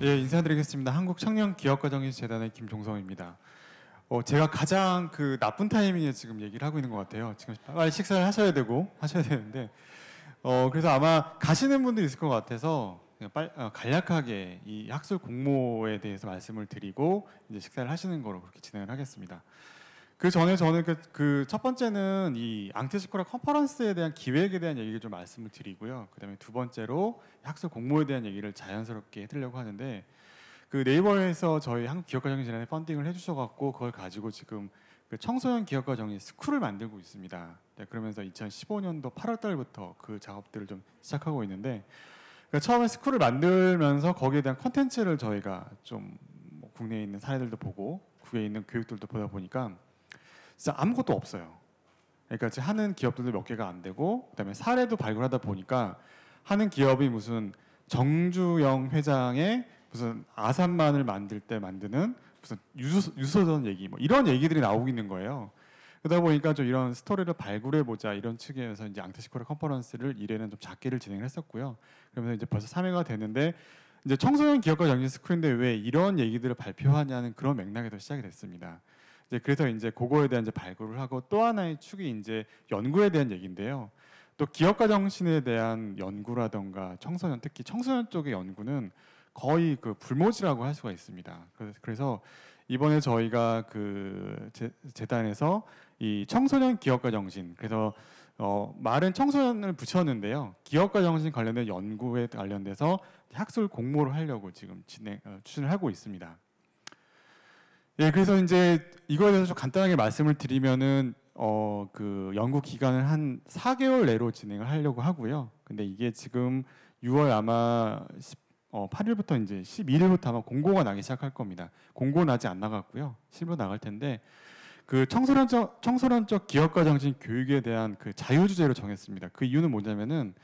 예, 인사드리겠습니다. 한국 청년 기업가정인 재단의 김종성입니다. 어, 제가 가장 그 나쁜 타이밍에 지금 얘기를 하고 있는 것 같아요. 지금 빨리 식사를 하셔야 되고 하셔야 되는데 어, 그래서 아마 가시는 분들 있을 것 같아서 빨, 어, 간략하게 이 학술 공모에 대해서 말씀을 드리고 이제 식사를 하시는 거로 그렇게 진행을 하겠습니다. 그 전에 저는 그첫 그, 그 번째는 이앙테시코라 컨퍼런스에 대한 기획에 대한 얘기를 좀 말씀을 드리고요. 그다음에 두 번째로 학술 공모에 대한 얘기를 자연스럽게 해드리려고 하는데 그 네이버에서 저희 한국 기업가 정리 재단에 펀딩을 해주셔갖고 그걸 가지고 지금 그 청소년 기업가 정리 스쿨을 만들고 있습니다. 네, 그러면서 2015년도 8월달부터 그 작업들을 좀 시작하고 있는데 그러니까 처음에 스쿨을 만들면서 거기에 대한 컨텐츠를 저희가 좀뭐 국내에 있는 사례들도 보고 국외에 있는 교육들도 보다 보니까 진짜 아무것도 없어요. 그러니까 지금 하는 기업들도 몇 개가 안 되고 그다음에 사례도 발굴하다 보니까 하는 기업이 무슨 정주영 회장의 무슨 아산만을 만들 때 만드는 무슨 유소, 유소전 얘기 뭐 이런 얘기들이 나오고 있는 거예요. 그러다 보니까 좀 이런 스토리를 발굴해 보자 이런 측에서 이제 앙테시코르 컨퍼런스를 이래는 좀 작게를 진행을 했었고요. 그러면서 이제 벌써 3회가 됐는데 이제 청소년 기업과 영리 스쿨인데 왜 이런 얘기들을 발표하냐는 그런 맥락에서 시작이 됐습니다. 이제 그래서 이제 그거에 대한 이제 발굴을 하고 또 하나의 축이 이제 연구에 대한 얘기인데요. 또 기업가 정신에 대한 연구라던가 청소년 특히 청소년 쪽의 연구는 거의 그 불모지라고 할 수가 있습니다. 그래서 이번에 저희가 그 재, 단에서이 청소년 기업가 정신 그래서 어, 말은 청소년을 붙였는데요. 기업가 정신 관련된 연구에 관련돼서 학술 공모를 하려고 지금 진행 어, 추진을 하고 있습니다. 예, 그래서 이제 이거에 대해서 좀 간단하게 말씀을 드리면은 어 그 연구 기간을 한 4개월 내로 진행을 하려고 하고요. 근데 이게 지금 6월 아마 10, 어, 8일부터 이제 11일부터 아마 공고가 나기 시작할 겁니다. 공고는 아직 안 나갔고요. 실로 나갈 텐데 그 청소년적 청소년적 기업가 정신 교육에 대한 그 자유 주제로 정했습니다. 그 이유는 뭐냐면은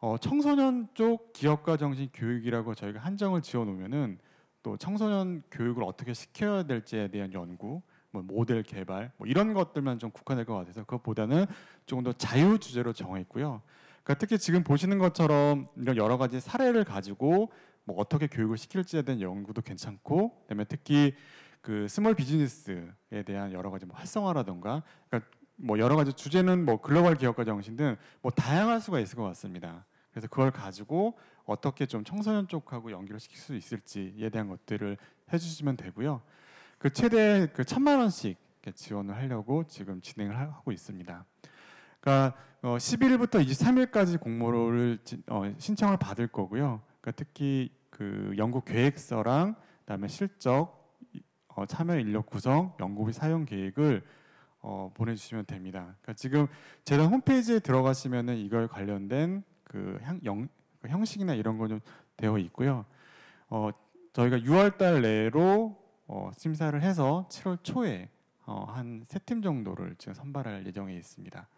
어, 청소년 쪽 기업가 정신 교육이라고 저희가 한정을 지어 놓으면은 또 청소년 교육을 어떻게 시켜야 될지에 대한 연구, 뭐 모델 개발 뭐 이런 것들만 좀 국한될 것 같아서 그것보다는 조금 더 자유 주제로 정했고요. 그러니까 특히 지금 보시는 것처럼 이런 여러 가지 사례를 가지고 뭐 어떻게 교육을 시킬지에 대한 연구도 괜찮고 그다음에 특히 그 스몰 비즈니스에 대한 여러 가지 뭐활성화라든가 그러니까 뭐 여러 가지 주제는 뭐 글로벌 기업가 정신 등뭐 다양할 수가 있을 것 같습니다. 그래서 그걸 가지고 어떻게 좀 청소년 쪽하고 연결 시킬 수 있을지에 대한 것들을 해주시면 되고요. 그 최대 그 천만 원씩 지원을 하려고 지금 진행을 하고 있습니다. 그러니까 11일부터 어, 23일까지 공모를 어, 신청을 받을 거고요. 그러니까 특히 그 연구 계획서랑 그다음에 실적 어, 참여 인력 구성 연구비 사용 계획을 보내주시면 됩니다. 그러니까 지금 재단 홈페이지에 들어가시면은 이걸 관련된 그 형, 그 형식이나 이런 거는 되어 있고요. 어, 저희가 6월달 내로 어, 심사를 해서 7월 초에 어, 한세 팀 정도를 지금 선발할 예정에 있습니다.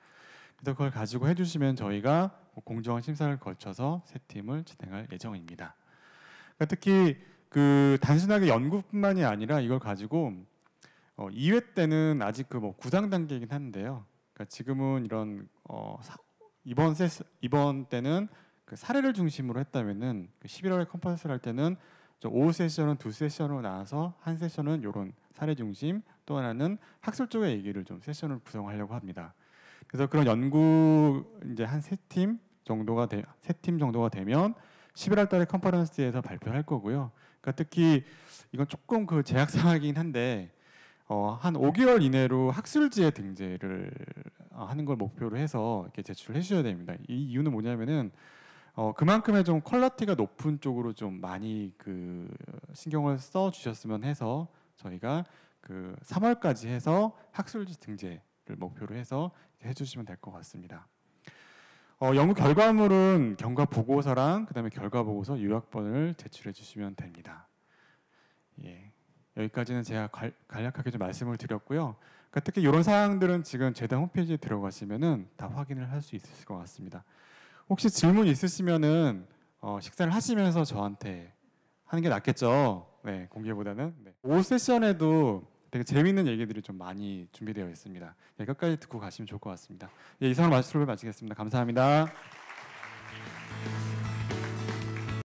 그래서 그걸 가지고 해주시면 저희가 뭐 공정한 심사를 거쳐서 세 팀을 진행할 예정입니다. 그러니까 특히 그 단순하게 연구뿐만이 아니라 이걸 가지고 어, 2회 때는 아직 그뭐 구상 단계이긴 한데요. 그러니까 지금은 이런 어, 사, 이번 세스, 이번 때는 그 사례를 중심으로 했다면은 그 11월에 컴퍼스를 할 때는 오후 세션은 두 세션으로 나눠서 한 세션은 이런 사례 중심, 또 하나는 학술 쪽의 얘기를 좀 세션을 구성하려고 합니다. 그래서 그런 연구 이제 한 세 팀 정도가 세팀 정도가 되면 11월 달에 컨퍼런스에서 발표할 거고요. 그러니까 특히 이건 조금 그 제약 상황이긴 한데 어, 한 5개월 이내로 학술지에 등재를 어, 하는 걸 목표로 해서 이렇게 제출해 을 주셔야 됩니다. 이 이유는 뭐냐면은 어, 그만큼의 좀 퀄리티가 높은 쪽으로 좀 많이 그 신경을 써 주셨으면 해서 저희가 그 3월까지 해서 학술지 등재를 목표로 해서 해주시면 될 것 같습니다. 어, 연구 결과물은 경과 보고서랑 그다음에 결과 보고서 요약본을 제출해 주시면 됩니다. 예, 여기까지는 제가 간략하게 좀 말씀을 드렸고요. 그러니까 특히 이런 사항들은 지금 재단 홈페이지에 들어가시면은 다 확인을 할 수 있을 것 같습니다. 혹시 질문 있으시면은 어, 식사를 하시면서 저한테 하는 게 낫겠죠. 네, 공개보다는. 네. 오 세션에도 되게 재미있는 얘기들이 좀 많이 준비되어 있습니다. 네, 끝까지 듣고 가시면 좋을 것 같습니다. 예, 이상으로 마치도록 마치겠습니다. 감사합니다.